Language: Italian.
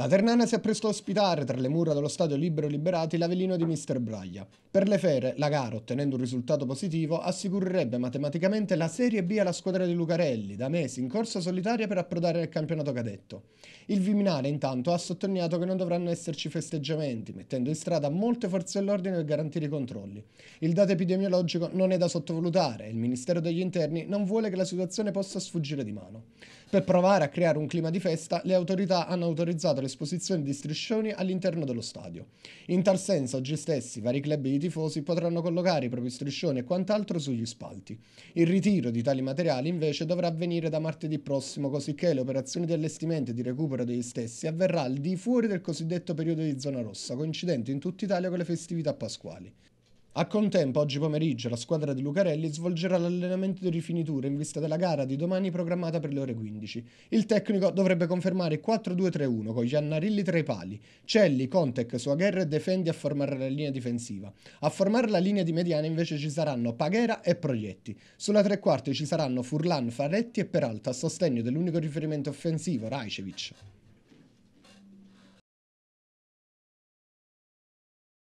La Ternana si apprestò a ospitare tra le mura dello stadio libero liberati l'Avellino di Mr. Braglia. Per le fere, la gara, ottenendo un risultato positivo, assicurerebbe matematicamente la Serie B alla squadra di Lucarelli, da mesi in corsa solitaria per approdare nel campionato cadetto. Il Viminale, intanto, ha sottolineato che non dovranno esserci festeggiamenti, mettendo in strada molte forze dell'ordine per garantire i controlli. Il dato epidemiologico non è da sottovalutare e il Ministero degli Interni non vuole che la situazione possa sfuggire di mano. Per provare a creare un clima di festa, le autorità hanno autorizzato le esposizione di striscioni all'interno dello stadio. In tal senso, oggi stessi, vari club di tifosi potranno collocare i propri striscioni e quant'altro sugli spalti. Il ritiro di tali materiali, invece, dovrà avvenire da martedì prossimo, cosicché le operazioni di allestimento e di recupero degli stessi avverrà al di fuori del cosiddetto periodo di zona rossa, coincidente in tutta Italia con le festività pasquali. A contempo, oggi pomeriggio, la squadra di Lucarelli svolgerà l'allenamento di rifinitura in vista della gara di domani programmata per le ore 15. Il tecnico dovrebbe confermare 4-2-3-1 con Giannarilli tra i pali, Celli, Contec, Suagherra e Defendi a formare la linea difensiva. A formare la linea di mediana invece ci saranno Paghera e Proietti. Sulla tre quarti ci saranno Furlan, Faretti e Peralta a sostegno dell'unico riferimento offensivo, Rajcevic.